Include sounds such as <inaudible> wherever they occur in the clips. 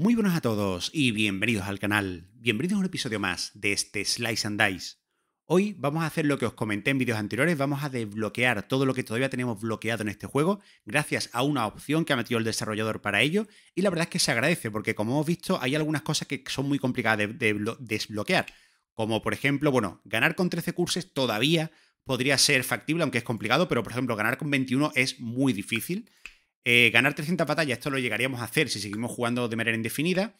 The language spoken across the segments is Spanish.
Muy buenas a todos y bienvenidos al canal. Bienvenidos a un episodio más de este Slice and Dice. Hoy vamos a hacer lo que os comenté en vídeos anteriores, vamos a desbloquear todo lo que todavía tenemos bloqueado en este juego gracias a una opción que ha metido el desarrollador para ello y la verdad es que se agradece porque como hemos visto hay algunas cosas que son muy complicadas de, desbloquear, como por ejemplo, bueno, ganar con 13 curses todavía podría ser factible aunque es complicado, pero por ejemplo ganar con 21 es muy difícil. Eh, ganar 300 batallas, esto lo llegaríamos a hacer si seguimos jugando de manera indefinida.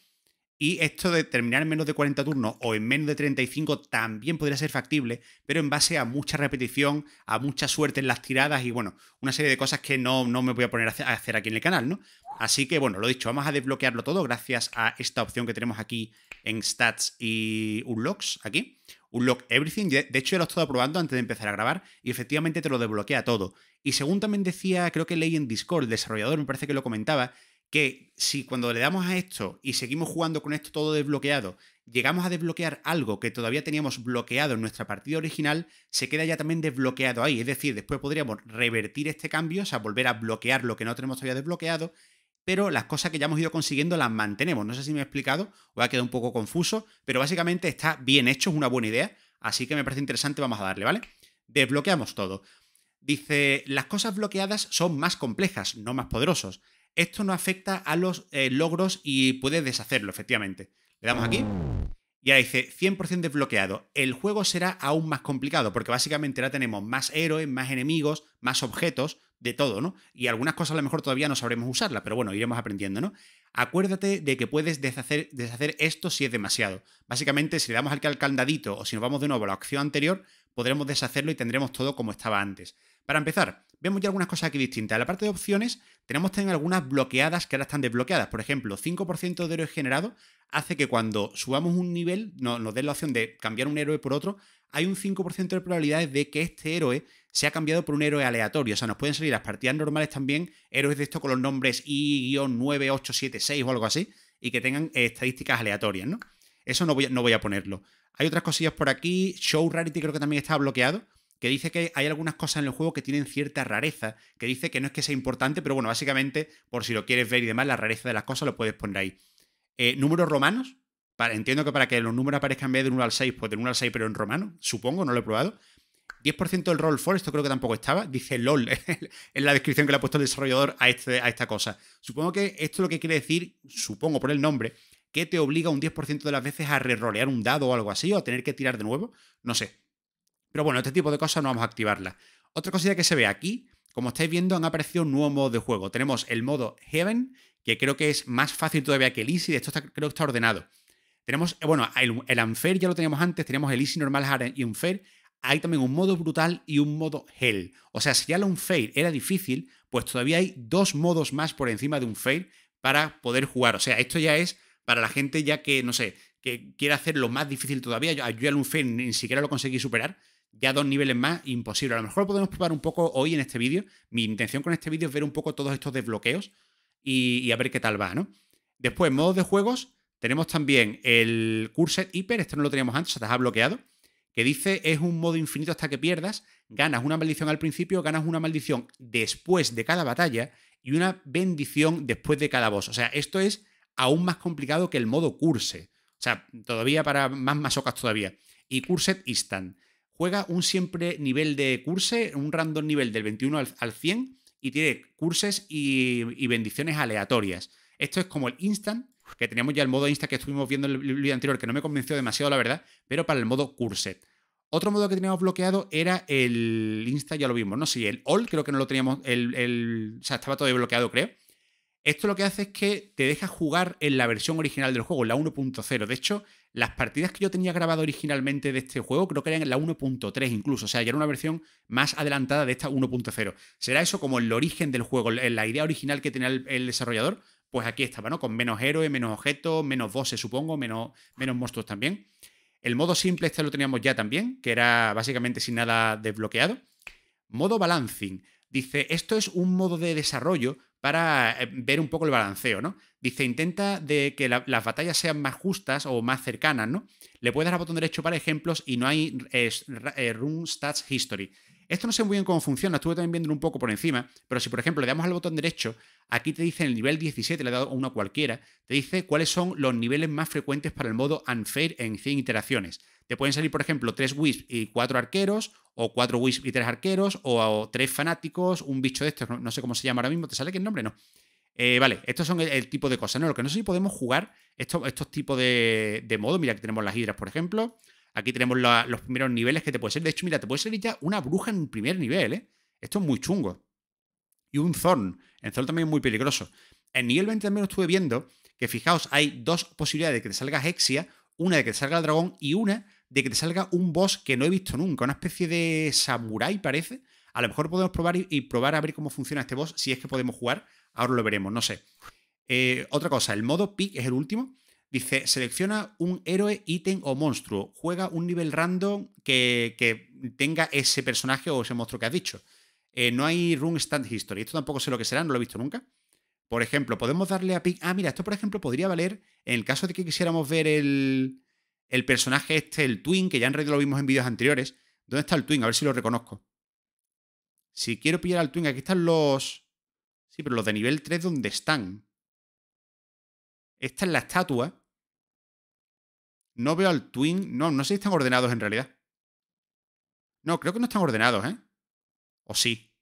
Y esto de terminar en menos de 40 turnos o en menos de 35 también podría ser factible, pero en base a mucha repetición, a mucha suerte en las tiradas y bueno, una serie de cosas que no, no me voy a poner a hacer aquí en el canal, ¿no? Así que bueno, lo dicho, vamos a desbloquearlo todo gracias a esta opción que tenemos aquí en Stats y Unlocks, aquí. Unlock Everything. De hecho, ya lo he estado probando antes de empezar a grabar y efectivamente te lo desbloquea todo. Y según también decía, creo que leí en Discord, el desarrollador me parece que lo comentaba, que si cuando le damos a esto y seguimos jugando con esto todo desbloqueado, llegamos a desbloquear algo que todavía teníamos bloqueado en nuestra partida original, se queda ya también desbloqueado ahí. Es decir, después podríamos revertir este cambio, o sea, volver a bloquear lo que no tenemos todavía desbloqueado, pero las cosas que ya hemos ido consiguiendo las mantenemos. No sé si me he explicado o ha quedado un poco confuso, pero básicamente está bien hecho, es una buena idea, así que me parece interesante, vamos a darle, ¿vale? Desbloqueamos todo. Dice, las cosas bloqueadas son más complejas, no más poderosos. Esto no afecta a los eh, logros y puedes deshacerlo, efectivamente. Le damos aquí. Y ahora dice, 100% desbloqueado. El juego será aún más complicado, porque básicamente ahora tenemos más héroes, más enemigos, más objetos, de todo, ¿no? Y algunas cosas a lo mejor todavía no sabremos usarlas, pero bueno, iremos aprendiendo, ¿no? Acuérdate de que puedes deshacer, deshacer esto si es demasiado. Básicamente, si le damos al candadito o si nos vamos de nuevo a la acción anterior, podremos deshacerlo y tendremos todo como estaba antes. Para empezar, vemos ya algunas cosas aquí distintas. En la parte de opciones tenemos también algunas bloqueadas que ahora están desbloqueadas. Por ejemplo, 5% de héroes generados hace que cuando subamos un nivel no, nos den la opción de cambiar un héroe por otro. Hay un 5% de probabilidades de que este héroe sea cambiado por un héroe aleatorio. O sea, nos pueden salir las partidas normales también héroes de esto con los nombres I-9876 o algo así y que tengan eh, estadísticas aleatorias, ¿no? Eso no voy, no voy a ponerlo. Hay otras cosillas por aquí. Show Rarity creo que también está bloqueado que dice que hay algunas cosas en el juego que tienen cierta rareza, que dice que no es que sea importante, pero bueno, básicamente, por si lo quieres ver y demás, la rareza de las cosas lo puedes poner ahí. Eh, números romanos, entiendo que para que los números aparezcan bien de 1 al 6, pues de 1 al 6, pero en romano, supongo, no lo he probado. 10% del roll for, esto creo que tampoco estaba, dice LOL <laughs> en la descripción que le ha puesto el desarrollador a, este, a esta cosa. Supongo que esto es lo que quiere decir, supongo por el nombre, que te obliga un 10% de las veces a rerolear un dado o algo así, o a tener que tirar de nuevo, no sé. Pero bueno, este tipo de cosas no vamos a activarla Otra cosilla que se ve aquí, como estáis viendo, han aparecido nuevos modos de juego. Tenemos el modo Heaven, que creo que es más fácil todavía que el Easy, de esto creo que está ordenado. Tenemos, eh, bueno, el, el Unfair ya lo teníamos antes, tenemos el Easy, Normal, Hard y Unfair. Hay también un modo Brutal y un modo Hell. O sea, si ya el Unfair era difícil, pues todavía hay dos modos más por encima de Unfair para poder jugar. O sea, esto ya es para la gente ya que, no sé, que quiere lo más difícil todavía. Yo, yo el Unfair ni siquiera lo conseguí superar, ya dos niveles más, imposible. A lo mejor lo podemos probar un poco hoy en este vídeo. Mi intención con este vídeo es ver un poco todos estos desbloqueos y, a ver qué tal va, ¿no? Después, modos de juegos, tenemos también el Curset Hyper, este no lo teníamos antes, se ha bloqueado, que dice es un modo infinito hasta que pierdas, ganas una maldición al principio, ganas una maldición después de cada batalla y una bendición después de cada boss. O sea, esto es aún más complicado que el modo Curse. O sea, todavía para más masocas todavía. Y Curset Instant. Juega un siempre nivel de curse, un random nivel del 21 al, 100 y tiene curses y, bendiciones aleatorias. Esto es como el instant, que teníamos ya el modo instant que estuvimos viendo en el vídeo anterior, que no me convenció demasiado, la verdad, pero para el modo curset. Otro modo que teníamos bloqueado era el Insta, ya lo vimos, no sé, el All, creo que no lo teníamos, el, o sea, estaba todo bloqueado, creo. Esto lo que hace es que te deja jugar en la versión original del juego, en la 1.0. De hecho, las partidas que yo tenía grabado originalmente de este juego creo que eran en la 1.3 incluso, o sea, ya era una versión más adelantada de esta 1.0. ¿Será eso como el origen del juego, la idea original que tenía el, desarrollador? Pues aquí estaba, ¿no? Con menos héroes, menos objetos, menos bosses, supongo, menos, menos monstruos también. El modo simple este lo teníamos ya también, que era básicamente sin nada desbloqueado. Modo balancing. Dice, esto es un modo de desarrollo para eh, ver un poco el balanceo, ¿no? Dice, intenta de que las batallas sean más justas o más cercanas, ¿no? Le puedes dar al botón derecho para ejemplos y no hay eh, Run Stats History. Esto no sé muy bien cómo funciona, estuve también viendo un poco por encima, pero si por ejemplo le damos al botón derecho, aquí te dice el nivel 17, le he dado uno cualquiera, te dice cuáles son los niveles más frecuentes para el modo unfair en 100 iteraciones. Te pueden salir, por ejemplo, 3 Wisp y 4 arqueros, o 4 Wisp y 3 arqueros, o 3 fanáticos, un bicho de estos, no, sé cómo se llama ahora mismo, ¿te sale qué nombre? No. Eh, vale, estos son el, tipo de cosas, ¿no? Lo que no sé si podemos jugar estos, tipos de, de modos. Mira, que tenemos las hidras, por ejemplo. Aquí tenemos los primeros niveles que te puede ser. De hecho, mira, te puede ser ya una bruja en primer nivel, ¿eh? Esto es muy chungo. Y un Zorn. El Zorn también es muy peligroso. En nivel 20 también lo estuve viendo, que fijaos, hay dos posibilidades de que te salga Hexia, una de que te salga el dragón y una de que te salga un boss que no he visto nunca, una especie de samurai parece. A lo mejor podemos probar y, probar a ver cómo funciona este boss, si es que podemos jugar. Ahora lo veremos, no sé. Eh, otra cosa, el modo pick es el último, Dice, selecciona un héroe, ítem o monstruo. Juega un nivel random que, tenga ese personaje o ese monstruo que has dicho. Eh, no hay run stand history. Esto tampoco sé lo que será, no lo he visto nunca. Por ejemplo, podemos darle a pick. Ah, mira, esto por ejemplo podría valer en el caso de que quisiéramos ver el, el personaje este, el Twin, que ya en realidad lo vimos en vídeos anteriores. ¿Dónde está el Twin? A ver si lo reconozco. Si quiero pillar al Twin, aquí están los. Sí, pero los de nivel 3, ¿dónde están? Esta es la estatua. No veo al twin. No, no sé si están ordenados en realidad. No, creo que no están ordenados, ¿eh? O sí.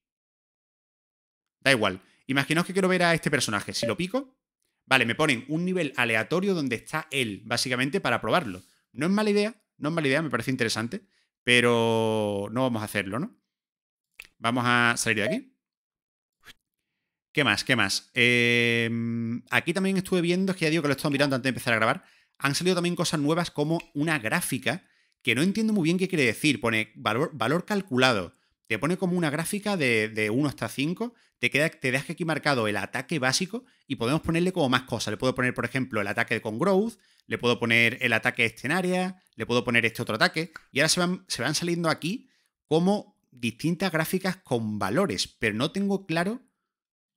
Da igual. Imaginaos que quiero ver a este personaje. Si lo pico, vale, me ponen un nivel aleatorio donde está él, básicamente, para probarlo. No es mala idea, no es mala idea, me parece interesante, pero no vamos a hacerlo, ¿no? Vamos a salir de aquí. ¿Qué más? ¿Qué más? Em, aquí también estuve viendo, es que ya digo que lo he estado mirando antes de empezar a grabar, han salido también cosas nuevas como una gráfica que no entiendo muy bien qué quiere decir. Pone valor, valor calculado. Te pone como una gráfica de, de 1 hasta 5. Te, queda, te aquí marcado el ataque básico y podemos ponerle como más cosas. Le puedo poner, por ejemplo, el ataque con growth. Le puedo poner el ataque escenaria. Le puedo poner este otro ataque. Y ahora se van, se van saliendo aquí como distintas gráficas con valores. Pero no tengo claro.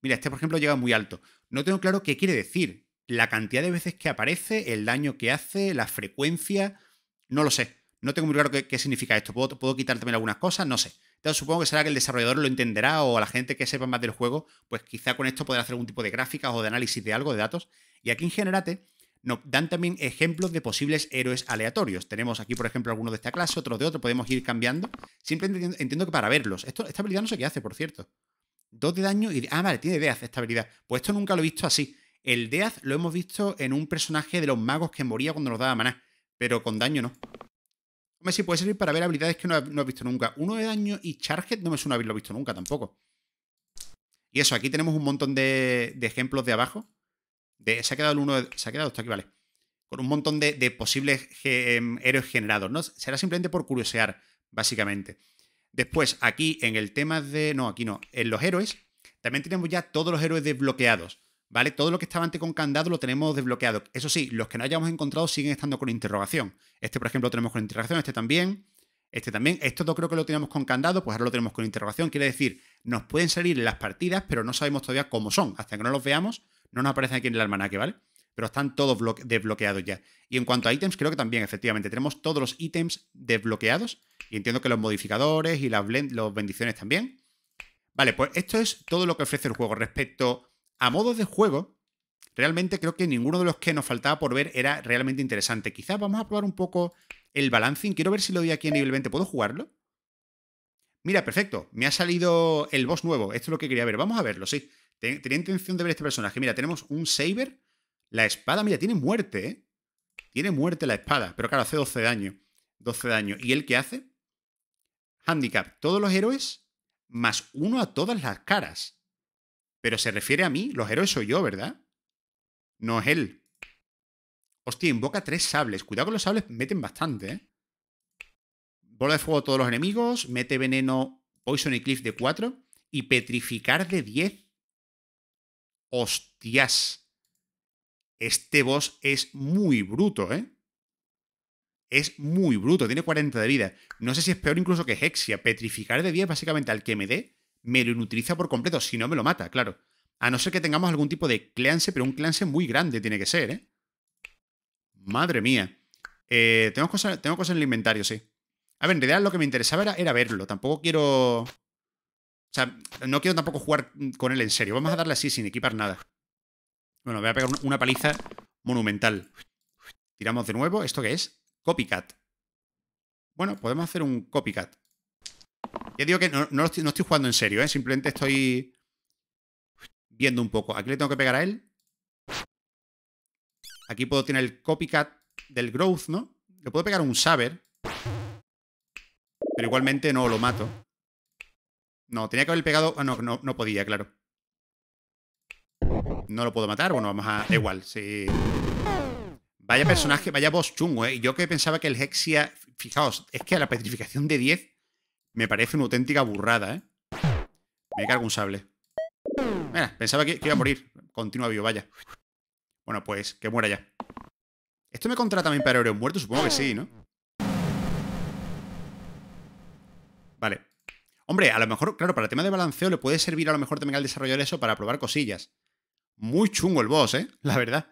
Mira, este, por ejemplo, llega muy alto. No tengo claro qué quiere decir la cantidad de veces que aparece, el daño que hace, la frecuencia, no lo sé. No tengo muy claro qué, significa esto. ¿Puedo, ¿Puedo, quitar también algunas cosas? No sé. Entonces supongo que será que el desarrollador lo entenderá o a la gente que sepa más del juego, pues quizá con esto podrá hacer algún tipo de gráficas o de análisis de algo, de datos. Y aquí en Generate nos dan también ejemplos de posibles héroes aleatorios. Tenemos aquí, por ejemplo, algunos de esta clase, otros de otro, podemos ir cambiando. Siempre entiendo que para verlos. Esto, esta habilidad no sé qué hace, por cierto. Dos de daño y... Ah, vale, tiene ideas esta habilidad. Pues esto nunca lo he visto así. El Death lo hemos visto en un personaje de los magos que moría cuando nos daba maná, pero con daño no. Hombre, si puede servir para ver habilidades que no he, visto nunca. Uno de daño y charge, no me suena haberlo visto nunca tampoco. Y eso, aquí tenemos un montón de, ejemplos de abajo. se ha quedado el uno, de, se ha quedado esto aquí, vale. Con un montón de, posibles em, héroes generados, ¿no? Será simplemente por curiosear, básicamente. Después, aquí en el tema de. No, aquí no. En los héroes, también tenemos ya todos los héroes desbloqueados. ¿vale? Todo lo que estaba antes con candado lo tenemos desbloqueado. Eso sí, los que no hayamos encontrado siguen estando con interrogación. Este, por ejemplo, lo tenemos con interrogación, este también, este también. Esto creo que lo teníamos con candado, pues ahora lo tenemos con interrogación. Quiere decir, nos pueden salir las partidas, pero no sabemos todavía cómo son. Hasta que no los veamos, no nos aparecen aquí en el almanaque, ¿vale? Pero están todos desbloqueados ya. Y en cuanto a ítems, creo que también, efectivamente, tenemos todos los ítems desbloqueados. Y entiendo que los modificadores y las los bendiciones también. Vale, pues esto es todo lo que ofrece el juego respecto a modo de juego, realmente creo que ninguno de los que nos faltaba por ver era realmente interesante. Quizás vamos a probar un poco el balancing. Quiero ver si lo doy aquí en nivel 20. ¿Puedo jugarlo? Mira, perfecto. Me ha salido el boss nuevo. Esto es lo que quería ver. Vamos a verlo, sí. Tenía intención de ver este personaje. Mira, tenemos un Saber. La espada, mira, tiene muerte, ¿eh? Tiene muerte la espada. Pero claro, hace 12 daño. 12 daño. ¿Y él qué hace? Handicap. Todos los héroes más uno a todas las caras. Pero se refiere a mí, los héroes soy yo, ¿verdad? No es él. Hostia, invoca tres sables. Cuidado con los sables, meten bastante, ¿eh? Bola de fuego a todos los enemigos, mete veneno Poison y Cliff de 4 y petrificar de 10. Hostias. Este boss es muy bruto, ¿eh? Es muy bruto, tiene 40 de vida. No sé si es peor incluso que Hexia. Petrificar de 10 básicamente al que me dé me lo inutiliza por completo, si no me lo mata, claro. A no ser que tengamos algún tipo de clanse. pero un clanse muy grande tiene que ser, ¿eh? Madre mía. Eh, tengo, cosas, tengo cosas en el inventario, sí. A ver, en realidad lo que me interesaba era, era verlo. Tampoco quiero... O sea, no quiero tampoco jugar con él en serio. Vamos a darle así, sin equipar nada. Bueno, voy a pegar una paliza monumental. Tiramos de nuevo. ¿Esto qué es? Copycat. Bueno, podemos hacer un copycat. Ya digo que no, estoy, jugando en serio, ¿eh? Simplemente estoy viendo un poco. Aquí le tengo que pegar a él. Aquí puedo tener el copycat del growth, ¿no? Le puedo pegar un saber. Pero igualmente no lo mato. No, tenía que haber pegado... Ah, no, no, no podía, claro. No lo puedo matar. Bueno, vamos a... Igual, sí... Vaya personaje, vaya boss chungo, ¿eh? Yo que pensaba que el Hexia... Fijaos, es que a la petrificación de 10 me parece una auténtica burrada, ¿eh? Me cargo un sable. Mira, pensaba que, iba a morir. Continúa vivo, vaya. Bueno, pues, que muera ya. ¿Esto me contrata también para héroe muerto? Supongo que sí, ¿no? Vale. Hombre, a lo mejor, claro, para el tema de balanceo le puede servir a lo mejor también al desarrollar eso para probar cosillas. Muy chungo el boss, ¿eh? La verdad.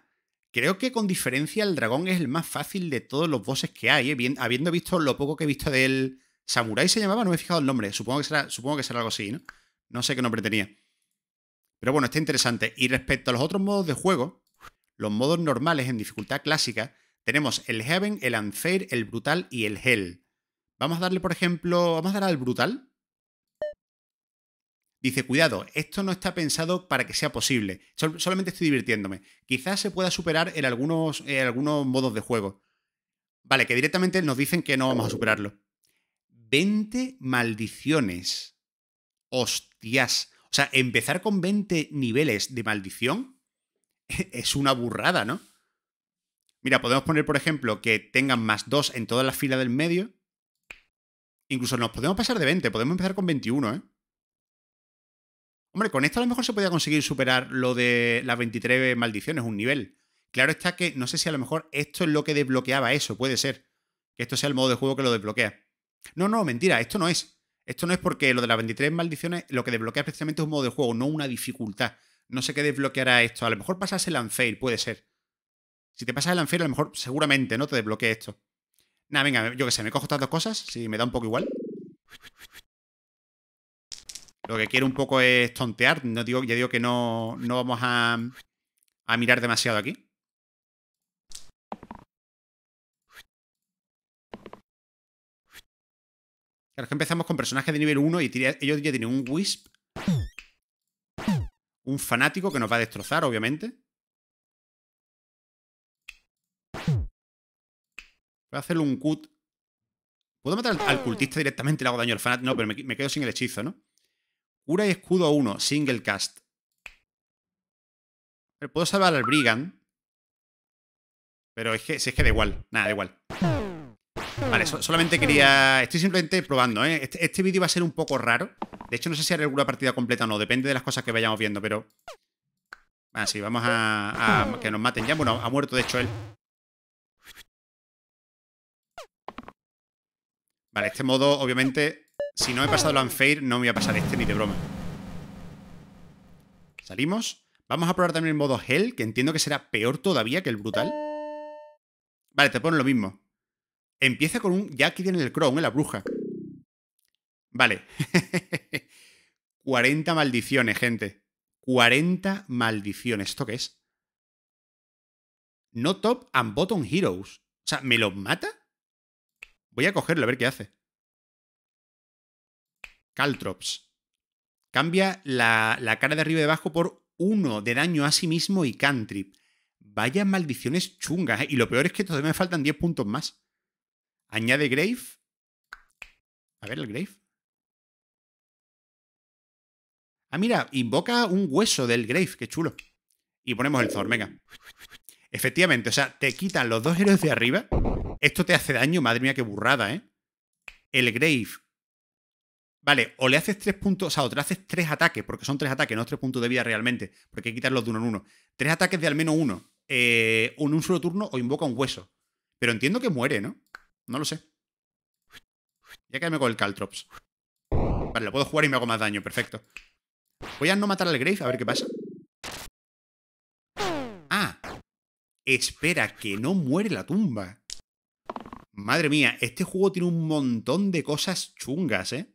Creo que con diferencia el dragón es el más fácil de todos los bosses que hay, ¿eh? habiendo visto lo poco que he visto de él Samurai se llamaba, no me he fijado el nombre. Supongo que será, supongo que algo así, ¿no? No sé qué nombre tenía. Pero bueno, está interesante. Y respecto a los otros modos de juego, los modos normales en dificultad clásica, tenemos el Heaven, el Unfair, el Brutal y el Hell. Vamos a darle, por ejemplo, vamos a dar al Brutal. Dice, cuidado, esto no está pensado para que sea posible. solamente estoy divirtiéndome. Quizás se pueda superar en algunos, en algunos modos de juego. Vale, que directamente nos dicen que no vamos a superarlo. 20 maldiciones. Hostias. O sea, empezar con 20 niveles de maldición <laughs> es una burrada, ¿no? Mira, podemos poner, por ejemplo, que tengan más 2 en toda la fila del medio. Incluso nos podemos pasar de 20, podemos empezar con 21, ¿eh? Hombre, con esto a lo mejor se podía conseguir superar lo de las 23 maldiciones, un nivel. Claro está que no sé si a lo mejor esto es lo que desbloqueaba eso, puede ser. Que esto sea el modo de juego que lo desbloquea. No, no, mentira, esto no es. Esto no es porque lo de las 23 maldiciones, lo que desbloquea precisamente es un modo de juego, no una dificultad. No sé qué desbloqueará esto. A lo mejor pasas el Unfail, puede ser. Si te pasas el Unfail, a lo mejor seguramente no te desbloquea esto. Nada, venga, yo qué sé, me cojo estas dos cosas, si me da un poco igual. Lo que quiero un poco es tontear. No digo, ya digo que no, no vamos a mirar demasiado aquí. Claro, que empezamos con personajes de nivel 1 y ellos ya tienen un Wisp. Un fanático que nos va a destrozar, obviamente. Voy a hacerle un cut. ¿Puedo matar al, cultista directamente y le hago daño al fanático? No, pero me, quedo sin el hechizo, ¿no? Cura y escudo a uno, single cast. Pero puedo salvar al Brigand. Pero es que, si es que da igual. Nada, da igual. Vale, solamente quería... Estoy simplemente probando, ¿eh? Este, este, vídeo va a ser un poco raro. De hecho, no sé si haré alguna partida completa o no. Depende de las cosas que vayamos viendo, pero... así ah, sí, vamos a, que nos maten ya. Bueno, ha muerto, de hecho, él. Vale, este modo, obviamente, si no he pasado el unfair, no me voy a pasar este ni de broma. Salimos. Vamos a probar también el modo Hell, que entiendo que será peor todavía que el Brutal. Vale, te ponen lo mismo. Empieza con un Ya aquí tiene el Crown, ¿eh? la bruja. Vale. 40 <laughs> maldiciones, gente. 40 maldiciones. ¿Esto qué es? No top and bottom heroes. O sea, ¿me lo mata? Voy a cogerlo a ver qué hace. Caltrops. Cambia la, la cara de arriba y de abajo por uno de daño a sí mismo y cantrip. Vaya maldiciones chungas. ¿eh? Y lo peor es que todavía me faltan 10 puntos más. Añade Grave. A ver el Grave. Ah, mira, invoca un hueso del Grave, qué chulo. Y ponemos el Thor, venga. Efectivamente, o sea, te quitan los dos héroes de arriba. Esto te hace daño, madre mía, qué burrada, ¿eh? El Grave. Vale, o le haces tres puntos, o sea, o te haces tres ataques, porque son tres ataques, no tres puntos de vida realmente, porque hay que quitarlos de uno en uno. Tres ataques de al menos uno, eh, en un solo turno o invoca un hueso. Pero entiendo que muere, ¿no? No lo sé. Ya me con el Caltrops. Vale, lo puedo jugar y me hago más daño. Perfecto. Voy a no matar al Grave, a ver qué pasa. Ah. Espera, que no muere la tumba. Madre mía, este juego tiene un montón de cosas chungas, ¿eh?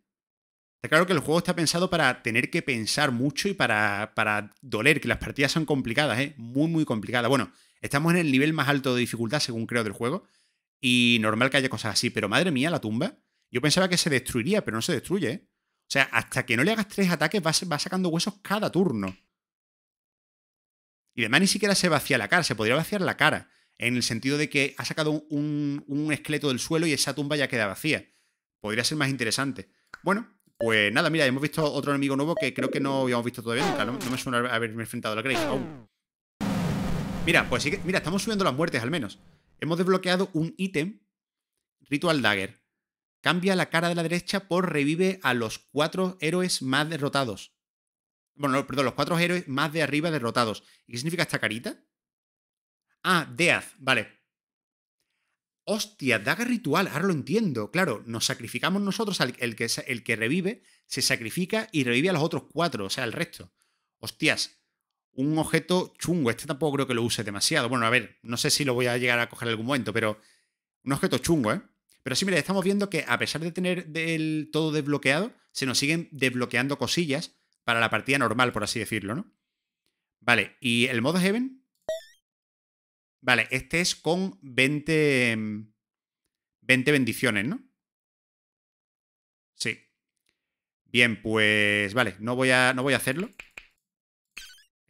Está claro que el juego está pensado para tener que pensar mucho y para, para doler, que las partidas son complicadas, ¿eh? Muy, muy complicadas. Bueno, estamos en el nivel más alto de dificultad, según creo, del juego. Y normal que haya cosas así, pero madre mía, la tumba. Yo pensaba que se destruiría, pero no se destruye. ¿eh? O sea, hasta que no le hagas tres ataques, va, sacando huesos cada turno. Y además ni siquiera se vacía la cara, se podría vaciar la cara. En el sentido de que ha sacado un, un esqueleto del suelo y esa tumba ya queda vacía. Podría ser más interesante. Bueno, pues nada, mira, hemos visto otro enemigo nuevo que creo que no habíamos visto todavía nunca. No, me suena haberme enfrentado a la Grace Mira, pues sí que, mira, estamos subiendo las muertes al menos. Hemos desbloqueado un ítem, Ritual Dagger. Cambia la cara de la derecha por revive a los cuatro héroes más derrotados. Bueno, perdón, los cuatro héroes más de arriba derrotados. ¿Y qué significa esta carita? Ah, Death, vale. Hostia, Dagger ritual, ahora lo entiendo. Claro, nos sacrificamos nosotros, al, el, que, el que revive se sacrifica y revive a los otros cuatro, o sea, el resto. Hostias, un objeto chungo. Este tampoco creo que lo use demasiado. Bueno, a ver, no sé si lo voy a llegar a coger en algún momento, pero un objeto chungo, ¿eh? Pero sí, mira, estamos viendo que a pesar de tener todo desbloqueado, se nos siguen desbloqueando cosillas para la partida normal, por así decirlo, ¿no? Vale, ¿y el modo Heaven? Vale, este es con 20... 20 mm, bendiciones, ¿no? Sí. Bien, pues vale, no voy a, no voy a hacerlo.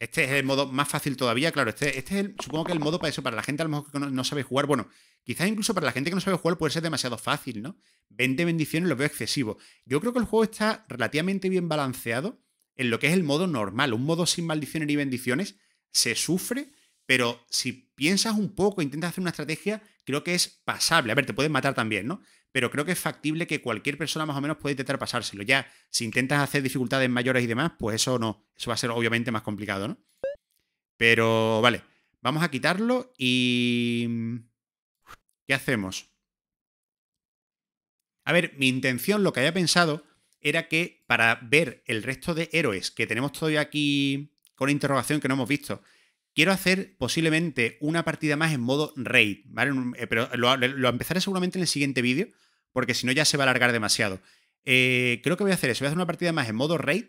Este es el modo más fácil todavía, claro. Este, este es el, supongo que el modo para eso, para la gente a lo mejor que no, sabe jugar. Bueno, quizás incluso para la gente que no sabe jugar puede ser demasiado fácil, ¿no? 20 bendiciones lo veo excesivo. Yo creo que el juego está relativamente bien balanceado en lo que es el modo normal. Un modo sin maldiciones ni bendiciones se sufre, pero si piensas un poco, intentas hacer una estrategia, creo que es pasable. A ver, te pueden matar también, ¿no? pero creo que es factible que cualquier persona más o menos puede intentar pasárselo. Ya, si intentas hacer dificultades mayores y demás, pues eso no, eso va a ser obviamente más complicado, ¿no? Pero vale, vamos a quitarlo y... Mm, ¿Qué hacemos? A ver, mi intención, lo que había pensado, era que para ver el resto de héroes que tenemos todavía aquí con interrogación que no hemos visto, quiero hacer posiblemente una partida más en modo raid, ¿vale? Eh, pero lo empezaré seguramente en el siguiente vídeo, porque si no ya se va a alargar demasiado. Eh, creo que voy a hacer eso, voy a hacer una partida más en modo raid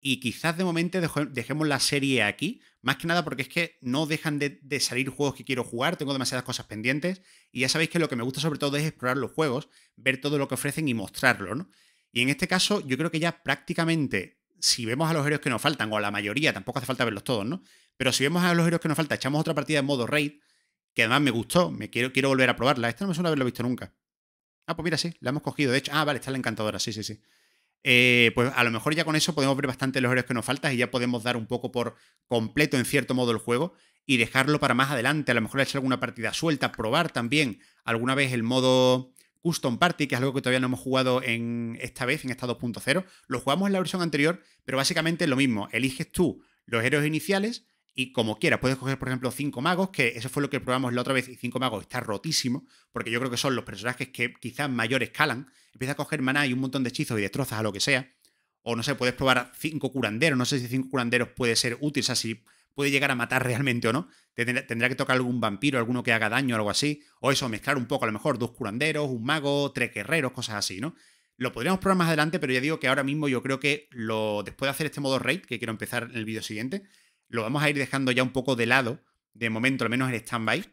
y quizás de momento dejemos la serie aquí, más que nada porque es que no dejan de, salir juegos que quiero jugar, tengo demasiadas cosas pendientes y ya sabéis que lo que me gusta sobre todo es explorar los juegos, ver todo lo que ofrecen y mostrarlo, ¿no? Y en este caso yo creo que ya prácticamente, si vemos a los héroes que nos faltan, o a la mayoría, tampoco hace falta verlos todos, ¿no? Pero si vemos a los héroes que nos faltan echamos otra partida en modo raid, que además me gustó, me quiero, quiero volver a probarla, esta no me suena haberlo visto nunca. Ah, pues mira, sí, la hemos cogido. De hecho, ah, vale, está la encantadora, sí, sí, sí. Eh, pues a lo mejor ya con eso podemos ver bastante los héroes que nos faltan y ya podemos dar un poco por completo, en cierto modo, el juego y dejarlo para más adelante. A lo mejor echar alguna partida suelta, probar también alguna vez el modo Custom Party, que es algo que todavía no hemos jugado en esta vez, en esta 2.0. Lo jugamos en la versión anterior, pero básicamente es lo mismo. Eliges tú los héroes iniciales y como quieras. Puedes coger, por ejemplo, cinco magos, que eso fue lo que probamos la otra vez, y cinco magos está rotísimo, porque yo creo que son los personajes que quizás mayor escalan. Empiezas a coger maná y un montón de hechizos y destrozas a lo que sea. O no sé, puedes probar cinco curanderos. No sé si cinco curanderos puede ser útil, o sea, si puede llegar a matar realmente o no. Tendrá que tocar algún vampiro, alguno que haga daño o algo así. O eso, mezclar un poco, a lo mejor dos curanderos, un mago, tres guerreros, cosas así, ¿no? Lo podríamos probar más adelante, pero ya digo que ahora mismo yo creo que lo, después de hacer este modo raid, que quiero empezar en el vídeo siguiente, lo vamos a ir dejando ya un poco de lado, de momento, al menos en stand-by,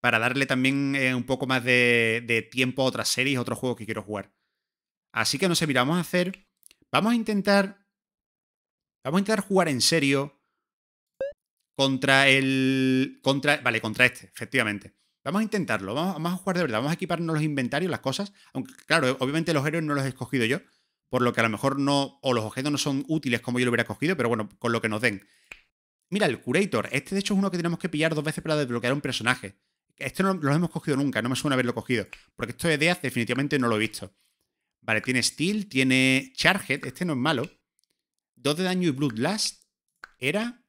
para darle también eh, un poco más de, tiempo a otras series, a otros juegos que quiero jugar. Así que no sé, mira, vamos a hacer. Vamos a intentar. Vamos a intentar jugar en serio. Contra el. Contra. Vale, contra este, efectivamente. Vamos a intentarlo. Vamos, a jugar de verdad. Vamos a equiparnos los inventarios, las cosas. Aunque, claro, obviamente los héroes no los he escogido yo. Por lo que a lo mejor no. O los objetos no son útiles como yo lo hubiera escogido, pero bueno, con lo que nos den. Mira, el Curator. Este, de hecho, es uno que tenemos que pillar dos veces para desbloquear un personaje. Este no lo hemos cogido nunca, no me suena haberlo cogido. Porque esto de Death definitivamente no lo he visto. Vale, tiene Steel, tiene Charge, este no es malo. Dos de daño y Bloodlust. Era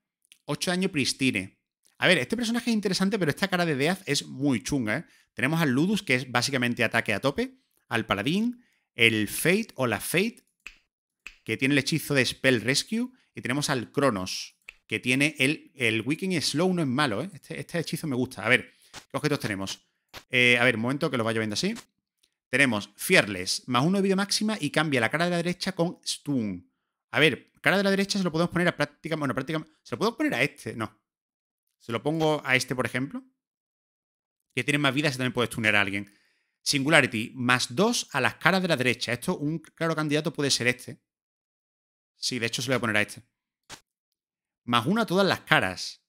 ocho de daño Pristine. A ver, este personaje es interesante, pero esta cara de Death es muy chunga, ¿eh? Tenemos al Ludus, que es básicamente ataque a tope, al Paladín, el Fate o la Fate, que tiene el hechizo de Spell Rescue, y tenemos al Cronos, que tiene el, el Wiking Slow, no es malo, ¿eh? este, este, hechizo me gusta. A ver, ¿qué objetos tenemos? Eh, a ver, un momento que lo vaya viendo así. Tenemos fierles más uno de vida máxima y cambia la cara de la derecha con Stun. A ver, cara de la derecha se lo podemos poner a práctica. Bueno, práctica. Se lo puedo poner a este, no. Se lo pongo a este, por ejemplo. Que tiene más vida, si también puede stunear a alguien. Singularity, más dos a las caras de la derecha. Esto, un claro candidato puede ser este. Sí, de hecho se lo voy a poner a este. Más uno a todas las caras.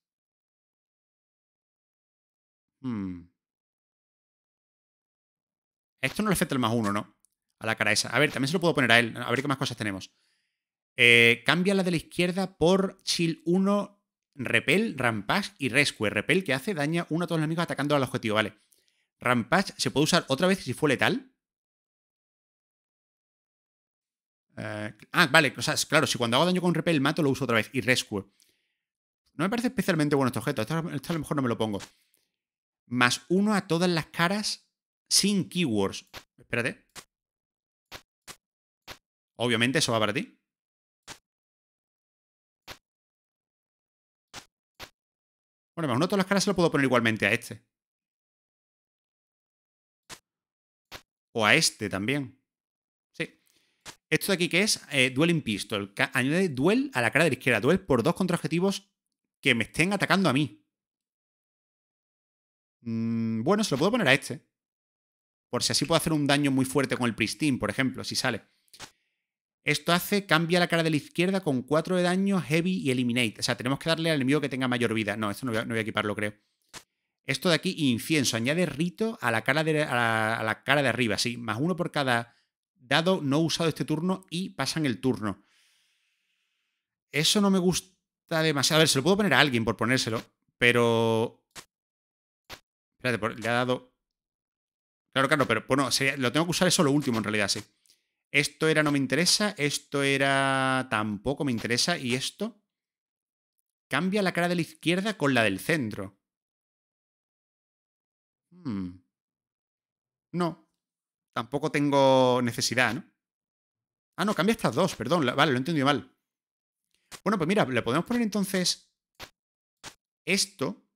Hmm. Esto no le afecta el más uno, ¿no? A la cara esa. A ver, también se lo puedo poner a él. A ver qué más cosas tenemos. Eh, cambia la de la izquierda por chill 1, repel, rampage y rescue. Repel que hace daña uno a todos los enemigos atacando al objetivo, ¿vale? Rampage se puede usar otra vez si fue letal. Eh, ah, vale, claro, si cuando hago daño con repel mato lo uso otra vez. Y rescue. No me parece especialmente bueno este objeto. Esto, a lo mejor no me lo pongo. Más uno a todas las caras sin keywords. Espérate. Obviamente eso va para ti. Bueno, más uno a todas las caras se lo puedo poner igualmente a este. O a este también. Sí. Esto de aquí que es eh, Dueling Pistol. Añade Duel a la cara de la izquierda. Duel por dos contra objetivos que me estén atacando a mí. Mm, bueno, se lo puedo poner a este. Por si así puedo hacer un daño muy fuerte con el Pristine, por ejemplo, si sale. Esto hace, cambia la cara de la izquierda con 4 de daño, heavy y eliminate. O sea, tenemos que darle al enemigo que tenga mayor vida. No, esto no voy a, equiparlo, creo. Esto de aquí, incienso, añade rito a la cara de, a la cara de arriba, sí. Más uno por cada dado no usado este turno y pasan el turno. Eso no me gusta está demasiado. A ver, se lo puedo poner a alguien por ponérselo, pero. Espérate, le ha dado. Claro, claro, pero bueno, lo tengo que usar eso lo último en realidad, sí. Esto era no me interesa, esto era tampoco me interesa y esto cambia la cara de la izquierda con la del centro. Hmm. No, tampoco tengo necesidad, ¿no? Ah, no, cambia estas dos, perdón, vale, lo he entendido mal. Bueno, pues mira, le podemos poner entonces esto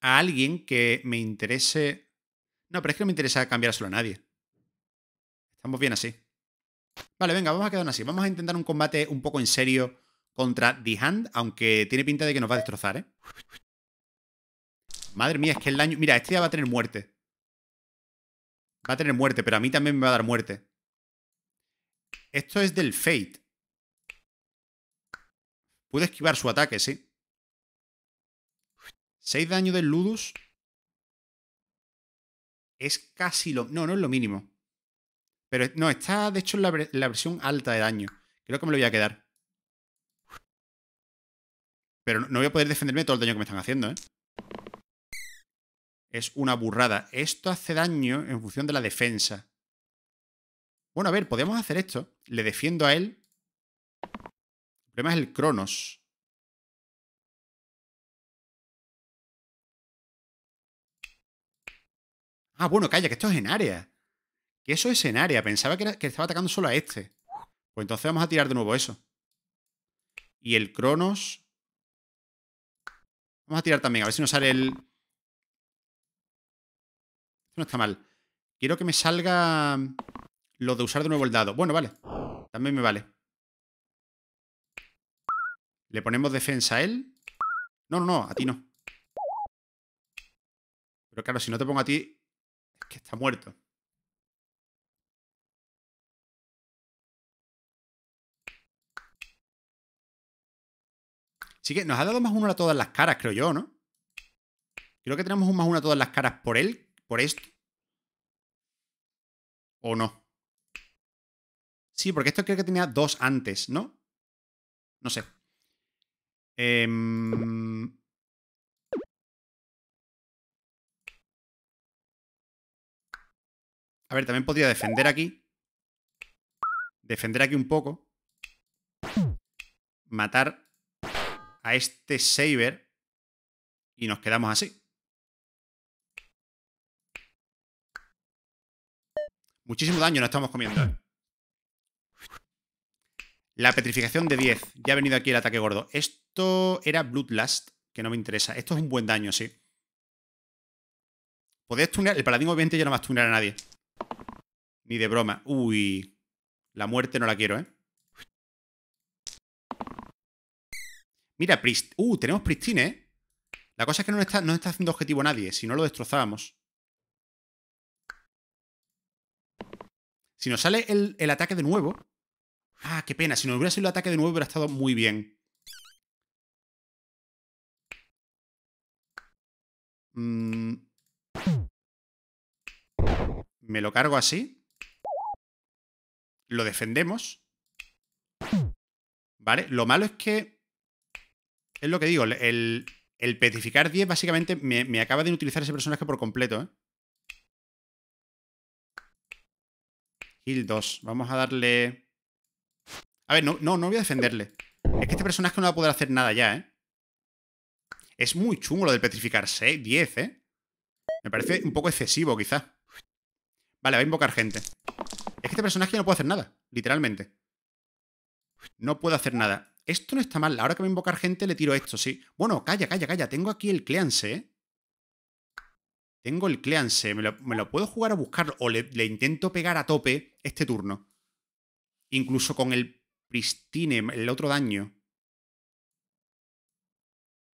a alguien que me interese. No, pero es que no me interesa cambiárselo a nadie. Estamos bien así. Vale, venga, vamos a quedar así. Vamos a intentar un combate un poco en serio contra The Hand, aunque tiene pinta de que nos va a destrozar, ¿eh? Madre mía, es que el daño... Mira, este ya va a tener muerte. Va a tener muerte, pero a mí también me va a dar muerte. Esto es del Fate. Puedo esquivar su ataque, sí. 6 daño del Ludus. Es casi lo... No, no es lo mínimo. Pero no, está de hecho en la, la versión alta de daño. Creo que me lo voy a quedar. Pero no voy a poder defenderme todo el daño que me están haciendo, ¿eh? Es una burrada. Esto hace daño en función de la defensa. Bueno, a ver, podemos hacer esto. Le defiendo a él el problema es el Cronos. Ah, bueno, calla, que esto es en área. Que eso es en área. Pensaba que, estaba atacando solo a este. Pues entonces vamos a tirar de nuevo eso. Y el Cronos... Vamos a tirar también, a ver si nos sale el... no está mal. Quiero que me salga lo de usar de nuevo el dado. Bueno, vale. También me vale. Le ponemos defensa a él. No, no, no, a ti no. Pero claro, si no te pongo a ti, es que está muerto. Así que nos ha dado más uno a todas las caras, creo yo, ¿no? Creo que tenemos un más uno a todas las caras por él, por esto. ¿O no? Sí, porque esto creo que tenía dos antes, ¿no? No sé. Em, a ver, también podría defender aquí. Defender aquí un poco. Matar a este Saber. Y nos quedamos así. Muchísimo daño nos estamos comiendo. ¿eh? La petrificación de 10. Ya ha venido aquí el ataque gordo. Esto esto era Bloodlust, que no me interesa. Esto es un buen daño, sí. Podés tunear. El paladín obviamente ya no vas a tunear a nadie. Ni de broma. Uy. La muerte no la quiero, ¿eh? Mira, Prist. Uh, tenemos Pristine, ¿eh? La cosa es que no está, está haciendo objetivo a nadie. Si no lo destrozábamos. Si nos sale el, el, ataque de nuevo. Ah, qué pena. Si nos hubiera salido el ataque de nuevo, hubiera estado muy bien. Mm. Me lo cargo así. Lo defendemos. ¿Vale? Lo malo es que... Es lo que digo, el, el petrificar 10 básicamente me, acaba de inutilizar ese personaje por completo, ¿eh? Heal 2. Vamos a darle... A ver, no, no, no voy a defenderle. Es que este personaje no va a poder hacer nada ya, ¿eh? Es muy chungo lo del petrificarse, 10, ¿eh? Me parece un poco excesivo, quizá. Vale, va a invocar gente. Es que este personaje no puede hacer nada, literalmente. No puedo hacer nada. Esto no está mal. Ahora que va a invocar gente, le tiro esto, sí. Bueno, calla, calla, calla. Tengo aquí el cleanse, ¿eh? Tengo el cleanse. Me lo, puedo jugar a buscar O le, le intento pegar a tope este turno. Incluso con el pristine, el otro daño.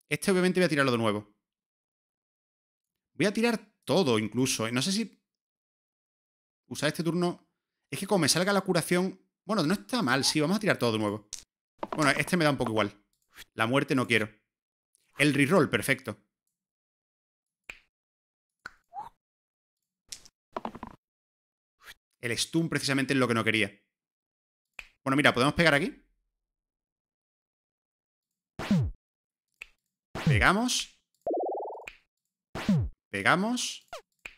Este obviamente voy a tirarlo de nuevo. Voy a tirar todo incluso. Eh, no sé si usar este turno... Es que como me salga la curación... Bueno, no está mal, sí, vamos a tirar todo de nuevo. Bueno, este me da un poco igual. La muerte no quiero. El reroll, perfecto. El stun precisamente es lo que no quería. Bueno, mira, podemos pegar aquí. Pegamos. Pegamos.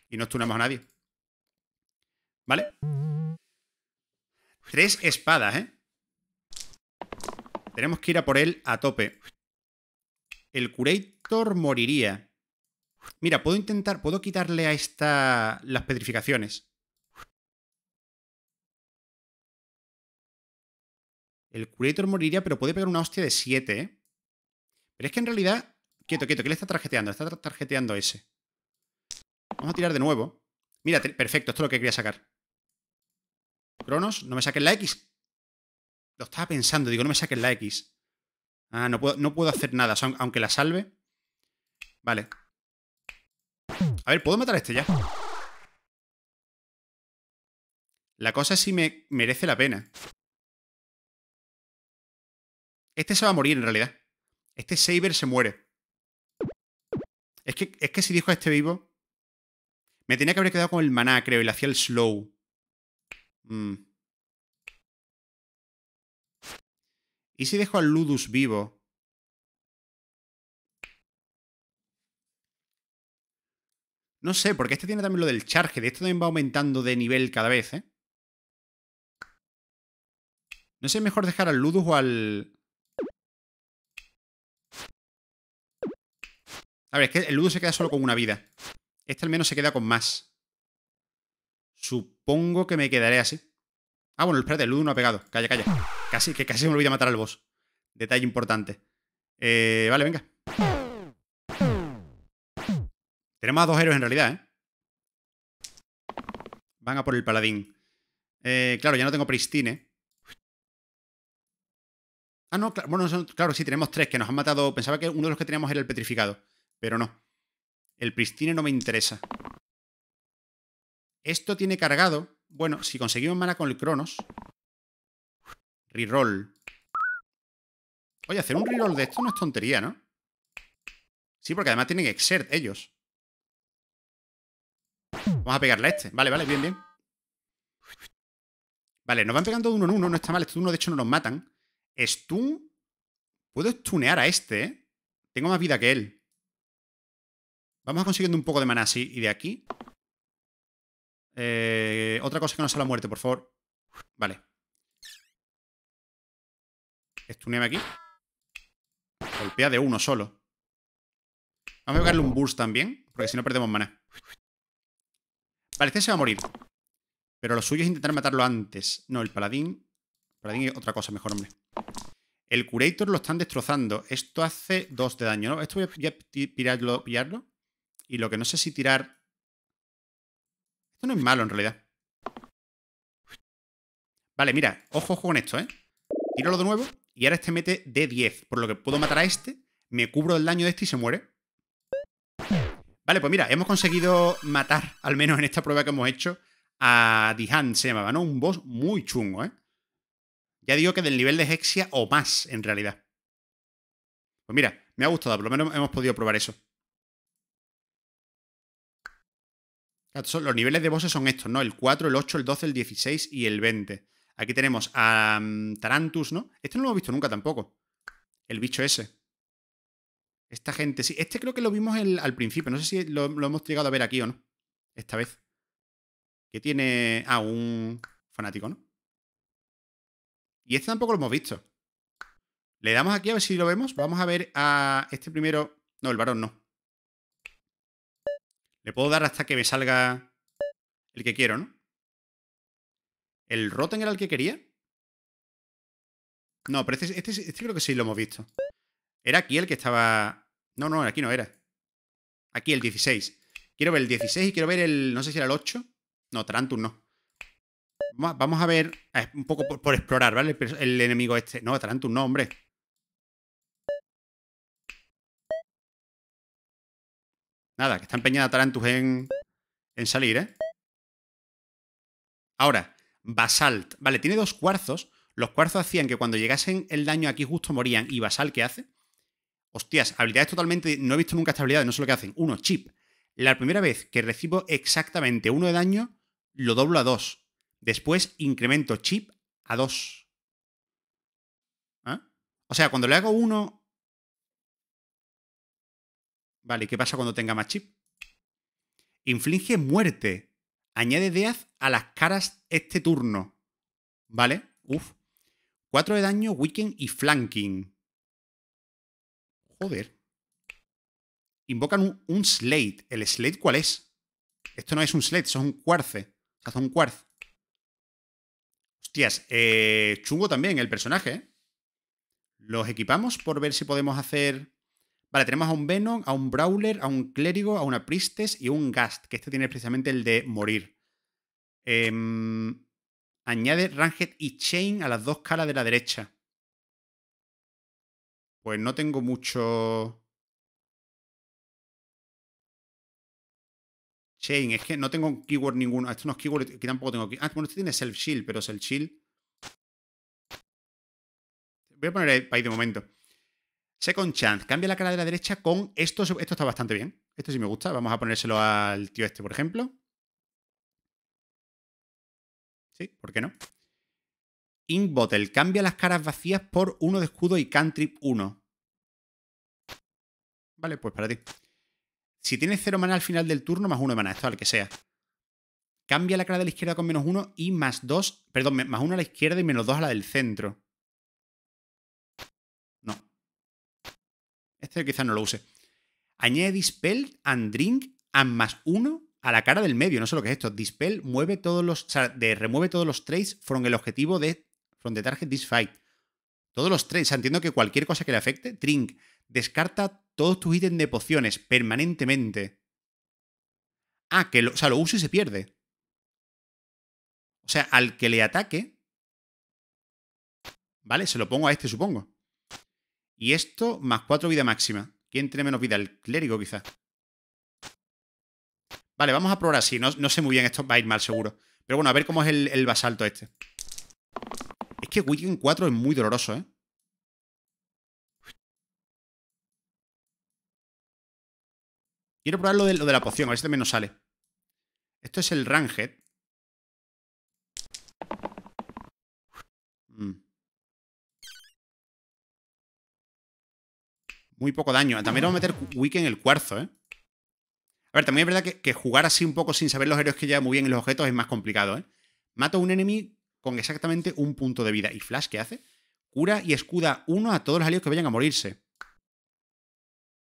Y no estunamos a nadie. ¿Vale? Tres espadas, ¿eh? Tenemos que ir a por él a tope. El Curator moriría. Mira, puedo intentar... Puedo quitarle a esta... Las petrificaciones. El Curator moriría, pero puede pegar una hostia de siete, ¿eh? Pero es que en realidad Quieto, quieto, ¿Qué le está tarjeteando, está tarjeteando ese. Vamos a tirar de nuevo. Mira, perfecto, esto es lo que quería sacar. Cronos, no me saques la X. Lo estaba pensando, digo, no me saques la X. Ah, no puedo, no puedo hacer nada, aunque la salve. Vale. A ver, ¿puedo matar a este ya? La cosa es si me merece la pena. Este se va a morir en realidad. Este Saber se muere. Es que, si dijo a este vivo. Me tenía que haber quedado con el maná, creo, y le hacía el slow. Mm. ¿Y si dejo al Ludus vivo? No sé, porque este tiene también lo del charge. De esto también va aumentando de nivel cada vez, ¿eh? No sé, mejor dejar al Ludus o al... A ver, es que el Ludo se queda solo con una vida. Este al menos se queda con más. Supongo que me quedaré así. Ah, bueno, espérate, el Ludo no ha pegado. Calla, calla. Casi, que casi me olvida matar al boss. Detalle importante. Eh, vale, venga. Tenemos a dos héroes en realidad, ¿eh? Van a por el paladín. Eh, claro, ya no tengo Pristine. Ah, no, bueno, claro, sí, tenemos tres que nos han matado. Pensaba que uno de los que teníamos era el petrificado. Pero no. El Pristine no me interesa. Esto tiene cargado. Bueno, si conseguimos mana con el Cronos. Reroll. Oye, hacer un reroll de esto no es tontería, ¿no? Sí, porque además tienen exert ellos. Vamos a pegarle a este. Vale, vale, bien, bien. Vale, nos van pegando de uno en uno. No está mal. uno, de hecho, no nos matan. Stun. Puedo stunear a este, ¿eh? Tengo más vida que él. Vamos consiguiendo un poco de maná así. Y de aquí. Eh, otra cosa que no sea la muerte, por favor. Vale. Estuneame aquí. Golpea de uno solo. Vamos a pegarle un burst también, porque si no perdemos maná. Parece que se va a morir. Pero lo suyo es intentar matarlo antes. No, el paladín... paladín es otra cosa mejor, hombre. El curator lo están destrozando. Esto hace dos de daño, ¿no? Esto voy a pillarlo. Y lo que no sé si tirar... Esto no es malo, en realidad. Vale, mira. Ojo, ojo con esto, ¿eh? Tirolo de nuevo. Y ahora este mete d 10. Por lo que puedo matar a este. Me cubro el daño de este y se muere. Vale, pues mira. Hemos conseguido matar, al menos en esta prueba que hemos hecho, a Dihan, se llamaba, ¿no? Un boss muy chungo, ¿eh? Ya digo que del nivel de Hexia o más, en realidad. Pues mira, me ha gustado. Por lo menos hemos podido probar eso. Los niveles de bosses son estos, ¿no? El 4, el 8, el 12, el 16 y el 20. Aquí tenemos a mm, Tarantus, ¿no? Este no lo hemos visto nunca tampoco. El bicho ese. Esta gente, sí. Este creo que lo vimos al principio. No sé si lo, lo, hemos llegado a ver aquí o no. Esta vez. Que tiene. Ah, un fanático, ¿no? Y este tampoco lo hemos visto. Le damos aquí a ver si lo vemos. Vamos a ver a este primero. No, el varón no. Le puedo dar hasta que me salga el que quiero, ¿no? ¿El Rotten era el que quería? No, pero este, este, este, creo que sí lo hemos visto. Era aquí el que estaba... No, no, aquí no era. Aquí el 16. Quiero ver el 16 y quiero ver el... No sé si era el 8. No, Tarantum no. Vamos a ver... Un poco por, explorar, ¿vale? El, el enemigo este. No, Tarantum no, hombre. Nada, que está empeñada Tarantus en, salir, ¿eh? Ahora, Basalt. Vale, tiene dos cuarzos. Los cuarzos hacían que cuando llegasen el daño aquí justo morían. ¿Y Basalt qué hace? Hostias, habilidades totalmente... No he visto nunca estas habilidades, no sé lo que hacen. Uno, chip. La primera vez que recibo exactamente uno de daño, lo doblo a dos. Después incremento chip a dos. ¿Ah? O sea, cuando le hago uno Vale, ¿qué pasa cuando tenga más chip? Inflige muerte. Añade haz a las caras este turno. ¿Vale? Uf. cuatro de daño, weekend y flanking. Joder. Invocan un, slate. ¿El slate cuál es? Esto no es un slate, son es un cuarce. O un cuarce. Hostias, eh, chungo también el personaje. ¿eh? Los equipamos por ver si podemos hacer Vale, tenemos a un Venom, a un Brawler, a un Clérigo, a una Priestess y un Gast, que este tiene precisamente el de morir. Em, añade Ranged y Chain a las dos caras de la derecha. Pues no tengo mucho... Chain, es que no tengo keyword ninguno. Esto no es keyword que tampoco tengo... Ah, bueno, este tiene Self Shield, pero Self Shield... Voy a poner ahí de momento. Second Chance, cambia la cara de la derecha con esto. Esto está bastante bien. Esto sí me gusta. Vamos a ponérselo al tío este, por ejemplo. Sí, ¿por qué no? Ink Bottle, cambia las caras vacías por uno de escudo y cantrip 1. Vale, pues para ti. Si tienes 0 mana al final del turno, más 1 de mana. esto al que sea. Cambia la cara de la izquierda con menos 1 y más 2, perdón, más 1 a la izquierda y menos 2 a la del centro. Este quizás no lo use. Añade Dispel and Drink and más uno a la cara del medio. No sé lo que es esto. Dispel mueve todos los, o sea, remueve todos los trades from el objetivo de from the target this fight. Todos los trades. entiendo que cualquier cosa que le afecte. Drink. Descarta todos tus ítems de pociones permanentemente. Ah, que lo, o sea, lo uso y se pierde. O sea, al que le ataque. ¿Vale? Se lo pongo a este, supongo. Y esto más 4 vida máxima. ¿Quién tiene menos vida? El clérigo, quizás. Vale, vamos a probar así. No, sé muy bien, esto va a ir mal, seguro. Pero bueno, a ver cómo es el, basalto este. Es que Wicked 4 es muy doloroso, ¿eh? Quiero probar lo de, la poción, a ver si también nos sale. Esto es el Ranged. Mm. muy poco daño. También vamos a meter Wiki en el cuarzo, ¿eh? A ver, también es verdad que, jugar así un poco sin saber los héroes que lleva muy bien en los objetos es más complicado, ¿eh? Mato a un enemigo con exactamente un punto de vida. ¿Y Flash qué hace? Cura y escuda uno a todos los aliados que vayan a morirse.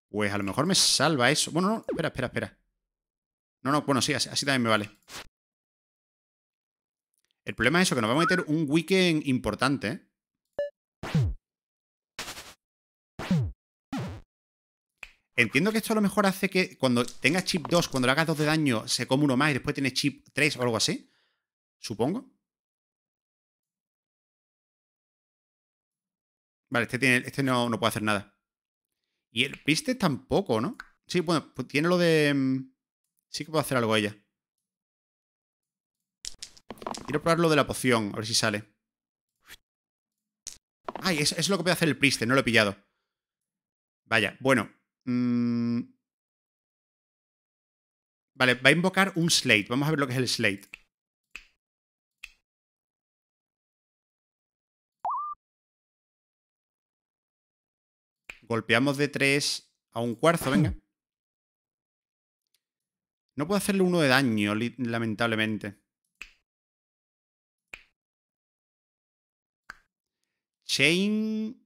Pues a lo mejor me salva eso. Bueno, no, espera, espera, espera. No, no, bueno, sí, así, también me vale. El problema es eso, que nos va a meter un weekend importante, ¿eh? Entiendo que esto a lo mejor hace que cuando tenga chip 2, cuando le hagas 2 de daño, se come uno más y después tiene chip 3 o algo así. Supongo. Vale, este, tiene, este no, no puede hacer nada. Y el piste tampoco, ¿no? Sí, bueno, pues tiene lo de... Mm, sí que puedo hacer algo ella. Quiero probar lo de la poción, a ver si sale. Ay, es lo que puede hacer el Priste, no lo he pillado. Vaya, bueno, Mm. Vale, va a invocar un slate. Vamos a ver lo que es el slate. Golpeamos de 3 a un cuarzo, venga. <clears throat> No puedo hacerle uno de daño, lamentablemente. Chain...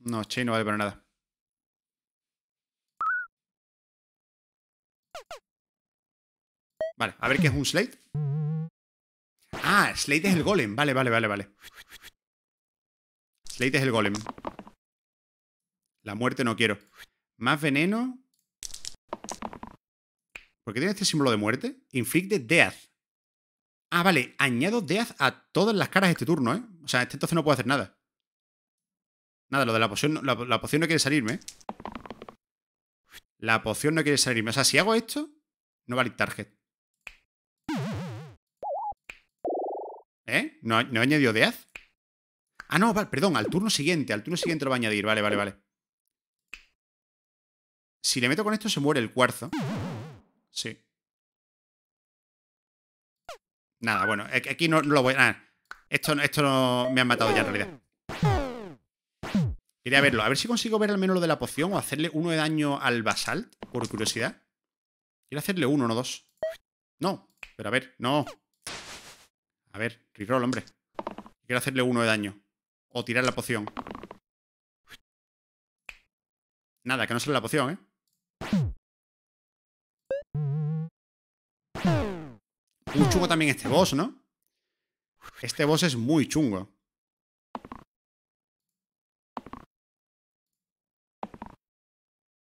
No, Chain no vale para nada. Vale, a ver qué es un Slate. Ah, Slate es el golem. Vale, vale, vale, vale. Slate es el golem. La muerte no quiero. Más veneno. ¿Por qué tiene este símbolo de muerte? Inflicted death. Ah, vale. Añado death a todas las caras este turno, ¿eh? O sea, este entonces no puedo hacer nada. Nada, lo de la poción, la, poción no quiere salirme, ¿eh? La poción no quiere salirme. O sea, si hago esto, no vale target. ¿Eh? ¿No, no de haz? Ah, no, vale, perdón, al turno siguiente, al turno siguiente lo va a añadir, vale, vale, vale. Si le meto con esto se muere el cuarzo. Sí. Nada, bueno, e-, aquí no, lo voy a... Esto, esto no me han matado ya en realidad. Quería verlo. A ver si consigo ver al menos lo de la poción o hacerle uno de daño al basalt, por curiosidad. Quiero hacerle uno, no dos. No, pero a ver, no. A ver, reroll, hombre. Quiero hacerle uno de daño. O tirar la poción. Nada, que no sale la poción, ¿eh? Muy chungo también este boss, ¿no? Este boss es muy chungo.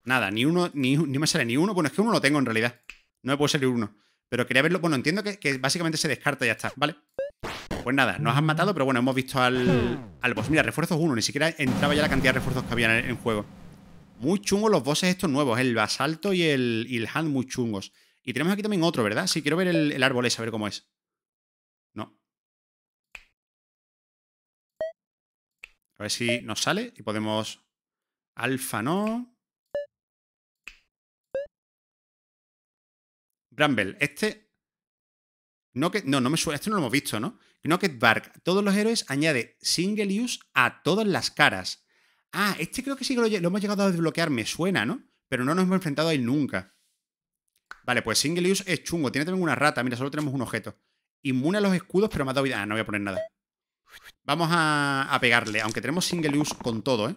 Nada, ni uno, ni, ni me sale ni uno. Bueno, es que uno lo tengo en realidad. No me puede salir uno. Pero quería verlo. Bueno, entiendo que, básicamente se descarta y ya está, ¿vale? Pues nada, nos han matado, pero bueno, hemos visto al, al boss. Mira, refuerzos 1, ni siquiera entraba ya la cantidad de refuerzos que había en, juego. Muy chungos los bosses estos nuevos, el basalto y el, hand muy chungos. Y tenemos aquí también otro, ¿verdad? Sí, quiero ver el, el árbol ese, a ver cómo es. No. A ver si nos sale y podemos... Alfa no. Rumble, este. No, que, no, no me suena. Este no lo hemos visto, ¿no? Knocked Bark, todos los héroes añade single use a todas las caras. Ah, este creo que sí que lo, hemos llegado a desbloquear, me suena, ¿no? Pero no nos hemos enfrentado a él nunca. Vale, pues single use es chungo. Tiene también una rata. Mira, solo tenemos un objeto. Inmune a los escudos, pero me ha dado vida. Ah, no voy a poner nada. Vamos a, pegarle, aunque tenemos single use con todo, ¿eh?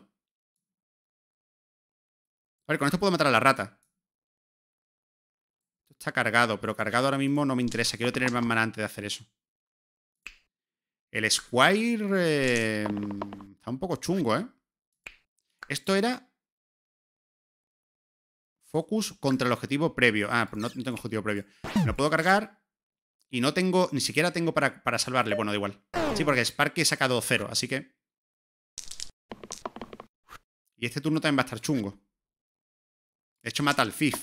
Vale, con esto puedo matar a la rata. Está cargado, pero cargado ahora mismo no me interesa. Quiero tener más mana antes de hacer eso. El Squire... Em, está un poco chungo, ¿eh? Esto era... Focus contra el objetivo previo. Ah, pues no, tengo objetivo previo. lo puedo cargar. Y no tengo... Ni siquiera tengo para, para salvarle. Bueno, da igual. Sí, porque Sparky he sacado cero, así que... Y este turno también va a estar chungo. De hecho, mata al Fif.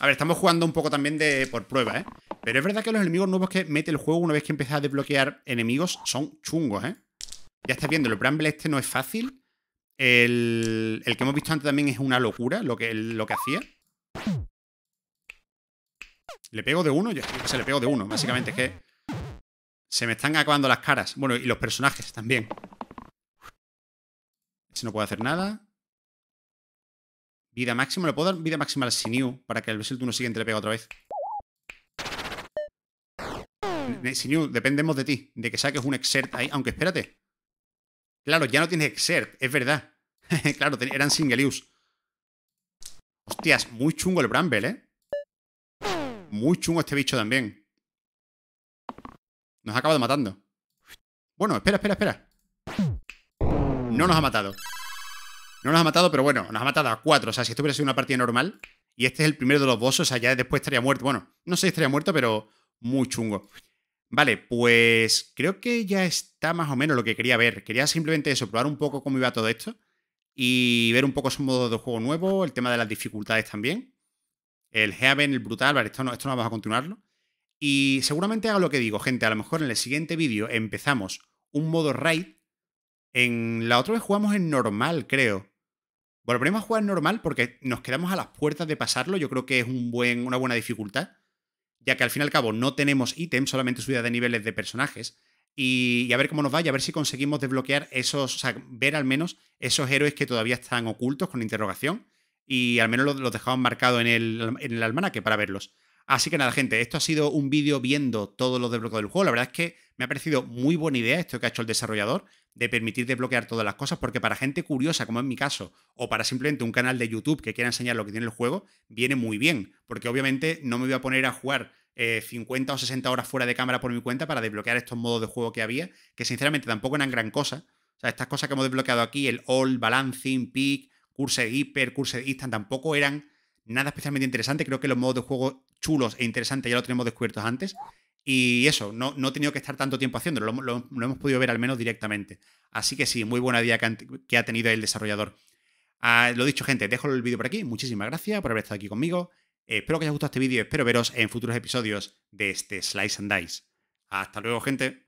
A ver, estamos jugando un poco también de por prueba, ¿eh? Pero es verdad que los enemigos nuevos que mete el juego una vez que empieza a desbloquear enemigos son chungos, ¿eh? Ya estás viendo, el Bramble este no es fácil. El, que hemos visto antes también es una locura, lo que, lo que hacía. Le pego de uno, yo se le pego de uno, básicamente. Es que se me están acabando las caras. Bueno, y los personajes también. Si no puedo hacer nada. Vida máxima, ¿le puedo dar vida máxima al Sinew para que el turno siguiente le pega otra vez? Hmm. Sinew, dependemos de ti, de que saques un exert ahí. Aunque espérate. Claro, ya no tienes exert, es verdad. <laughs> claro, eran single Hostias, muy chungo el Bramble, ¿eh? Muy chungo este bicho también. Nos ha acabado matando. Bueno, espera, espera, espera. No nos ha matado. No nos ha matado, pero bueno, nos ha matado a cuatro. O sea, si esto hubiera sido una partida normal y este es el primero de los bosses, o sea, ya después estaría muerto. Bueno, no sé si estaría muerto, pero muy chungo. Vale, pues creo que ya está más o menos lo que quería ver. Quería simplemente eso, probar un poco cómo iba todo esto y ver un poco su modo de juego nuevo, el tema de las dificultades también. El Heaven, el Brutal, vale, esto no, esto no vamos a continuarlo. Y seguramente haga lo que digo, gente. A lo mejor en el siguiente vídeo empezamos un modo raid. En la otra vez jugamos en normal, creo. Volveremos a jugar normal porque nos quedamos a las puertas de pasarlo. Yo creo que es una buena dificultad, ya que al fin y al cabo no tenemos ítems, solamente subida de niveles de personajes. Y, a ver cómo nos va y a ver si conseguimos desbloquear esos, o sea, ver al menos esos héroes que todavía están ocultos con interrogación. Y al menos los, dejamos marcados en el, en el almanaque para verlos. Así que nada, gente, esto ha sido un vídeo viendo todos los desbloqueos del juego. La verdad es que me ha parecido muy buena idea esto que ha hecho el desarrollador de permitir desbloquear todas las cosas, porque para gente curiosa, como en mi caso, o para simplemente un canal de YouTube que quiera enseñar lo que tiene el juego, viene muy bien, porque obviamente no me voy a poner a jugar 50 eh, o 60 horas fuera de cámara por mi cuenta para desbloquear estos modos de juego que había, que sinceramente tampoco eran gran cosa. O sea, estas cosas que hemos desbloqueado aquí, el All, Balancing, Peak, Curse Hyper, Curse Instant, tampoco eran nada especialmente interesante. Creo que los modos de juego chulos e interesantes ya lo tenemos descubiertos antes. Y eso, no, no he tenido que estar tanto tiempo haciéndolo, lo, hemos podido ver al menos directamente. Así que sí, muy buena idea que, ha tenido el desarrollador. Ah, lo dicho, gente, dejo el vídeo por aquí. Muchísimas gracias por haber estado aquí conmigo. espero que os haya gustado este vídeo, espero veros en futuros episodios de este Slice and Dice. Hasta luego, gente.